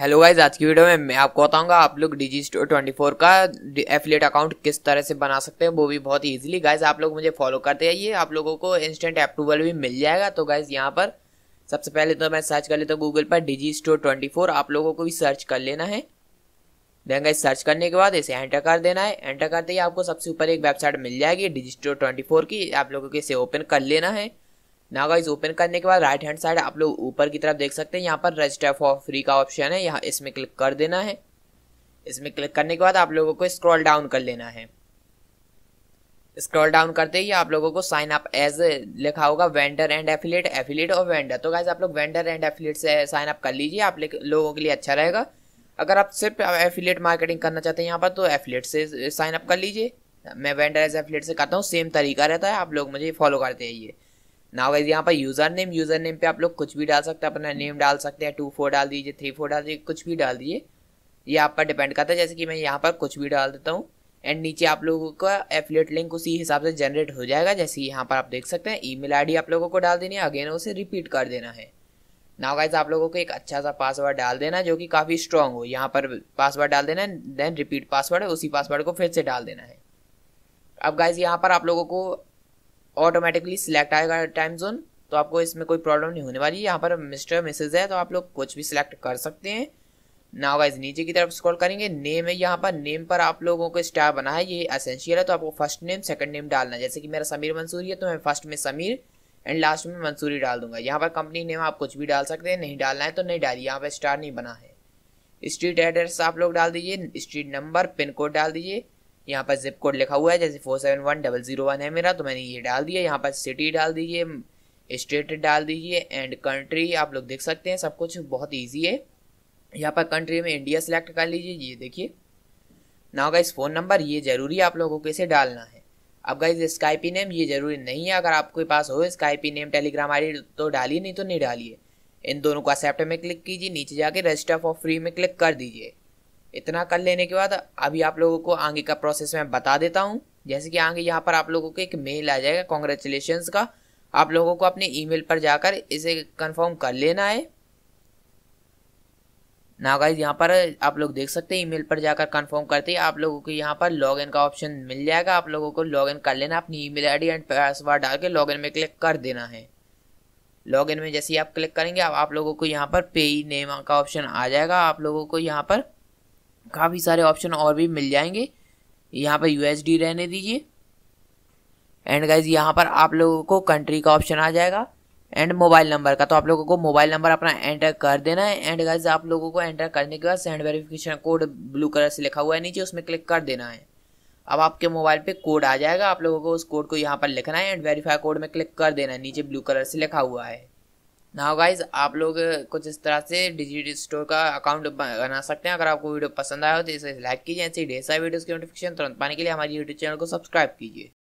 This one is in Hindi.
हेलो गाइज आज की वीडियो में मैं आपको बताऊंगा आप लोग डिजी स्टोर ट्वेंटी फोर का एफिलेट अकाउंट किस तरह से बना सकते हैं वो भी बहुत इजीली गाइज आप लोग मुझे फॉलो करते जाइए आप लोगों को इंस्टेंट अप्रूवल भी मिल जाएगा तो गाइज यहाँ पर सबसे पहले तो मैं सर्च कर लेता हूँ गूगल पर डिजी स्टोर ट्वेंटी फोर आप लोगों को भी सर्च कर लेना है देन गाइज सर्च करने के बाद इसे एंटर कर देना है एंटर करते ही आपको सबसे ऊपर एक वेबसाइट मिल जाएगी डिजी स्टोर ट्वेंटी फोर की आप लोगों को इसे ओपन कर लेना है ना गाइज ओपन करने के बाद राइट हैंड साइड आप लोग ऊपर की तरफ देख सकते हैं यहाँ पर रजिस्टर फॉर फ्री का ऑप्शन है यहाँ इसमें क्लिक कर देना है इसमें क्लिक करने के बाद आप लोगों को स्क्रॉल डाउन कर लेना है स्क्रॉल डाउन करते ही आप लोगों को साइन अप एज लिखा होगा वेंडर एंड एफिलेट एफिलेट और वेंडर तो गाइज आप लोग वेंडर एंड एफिलेट से साइन अप कर लीजिए आप लोगों के लिए अच्छा रहेगा अगर आप सिर्फ एफिलेट मार्केटिंग करना चाहते हैं यहाँ पर तो एफिलेट से साइन अप कर लीजिए मैं वेंडर एज एफिलेट से करता हूँ सेम तरीका रहता है आप लोग मुझे फॉलो करते रहिए नाउ गाइज यहाँ पर यूज़र नेम यूज़र नेम पे आप लोग कुछ भी डाल सकते हैं अपना नेम डाल सकते हैं टू फोर डाल दीजिए थ्री फोर डाल दीजिए कुछ भी डाल दीजिए ये आप पर डिपेंड करता है जैसे कि मैं यहाँ पर कुछ भी डाल देता हूँ एंड नीचे आप लोगों का एफिलेट लिंक उसी हिसाब से जनरेट हो जाएगा जैसे यहाँ पर आप देख सकते हैं ईमेल आईडी आप लोगों को डाल देनी है अगेन उसे रिपीट कर देना है नाउ गाइज आप लोगों को एक अच्छा सा पासवर्ड डाल देना जो कि काफ़ी स्ट्रांग हो यहाँ पर पासवर्ड डाल देना देन रिपीट पासवर्ड उसी पासवर्ड को फिर से डाल देना है अब गाइज यहाँ पर आप लोगों को ऑटोमेटिकली सिलेक्ट आएगा टाइम जोन तो आपको इसमें कोई प्रॉब्लम नहीं होने वाली यहाँ पर मिस्टर मिसेज है तो आप लोग कुछ भी सिलेक्ट कर सकते हैं नाउ गाइज नीचे की तरफ स्क्रॉल करेंगे नेम है यहाँ पर नेम पर आप लोगों को स्टार बना है ये असेंशियल है तो आपको फर्स्ट नेम सेकंड नेम डालना है जैसे कि मेरा समीर मंसूरी है तो मैं फर्स्ट में समीर एंड लास्ट में मंसूरी डाल दूंगा यहाँ पर कंपनी नेम आप कुछ भी डाल सकते हैं नहीं डालना है तो नहीं डालिए यहाँ पर स्टार नहीं बना है स्ट्रीट एड्रेस आप लोग डाल दीजिए स्ट्रीट नंबर पिन कोड डाल दीजिए यहाँ पर जिप कोड लिखा हुआ है जैसे four seven one double zero one है मेरा तो मैंने ये डाल दिया यहाँ पर सिटी डाल दीजिए स्टेट डाल दीजिए एंड कंट्री आप लोग देख सकते हैं सब कुछ बहुत ईजी है यहाँ पर कंट्री में इंडिया सेलेक्ट कर लीजिए ये देखिए होगा गाइज फ़ोन नंबर ये ज़रूरी आप लोगों को इसे डालना है अब गाइज स्काईपी नेम ये ज़रूरी नहीं है अगर आपके पास हो स्काइपी नेम टेलीग्राम आई तो डालिए नहीं तो नहीं डालिए इन दोनों को एक्सेप्ट में क्लिक कीजिए नीचे जाके रजिस्टर फॉर फ्री में क्लिक कर दीजिए इतना कर लेने के बाद अभी आप लोगों को आगे का प्रोसेस मैं बता देता हूँ जैसे कि आगे यहाँ पर आप लोगों को एक मेल आ जाएगा कॉन्ग्रेचुलेशन का आप लोगों को अपने ईमेल पर जाकर इसे कंफर्म कर लेना है ना यहाँ पर आप लोग देख सकते हैं ईमेल पर जाकर कंफर्म करते ही आप लोगों को यहाँ पर लॉगिन का ऑप्शन मिल जाएगा आप लोगों को लॉगिन कर लेना अपनी ईमेल आईडी एंड पासवर्ड डाल के लॉगिन में क्लिक कर देना है लॉगिन में जैसे ही आप क्लिक करेंगे आप, आप लोगों को यहाँ पर पे नेम का ऑप्शन आ जाएगा आप लोगों को यहाँ पर काफ़ी सारे ऑप्शन और भी मिल जाएंगे यहाँ पर यू रहने दीजिए एंड गाइज यहाँ पर आप लोगों को कंट्री का ऑप्शन आ जाएगा एंड मोबाइल नंबर का तो आप लोगों को मोबाइल नंबर अपना एंटर कर देना है एंड गाइज आप लोगों को एंटर करने के बाद send verification code blue colour से लिखा हुआ है नीचे उसमें क्लिक कर देना है अब आपके मोबाइल पे कोड आ जाएगा आप लोगों को उस कोड को यहाँ पर लिखना है एंड वेरीफाई कोड में क्लिक कर देना है नीचे ब्लू कलर से लिखा हुआ है नाउ गाइज आप लोग कुछ इस तरह से डिजिटल स्टोर का अकाउंट बना सकते हैं अगर आपको वीडियो पसंद आया हो तो इसे लाइक कीजिए ऐसे ढेर सारे वीडियोस की नोटिफिकेशन तुरंत पाने के लिए हमारे यूट्यूब चैनल को सब्सक्राइब कीजिए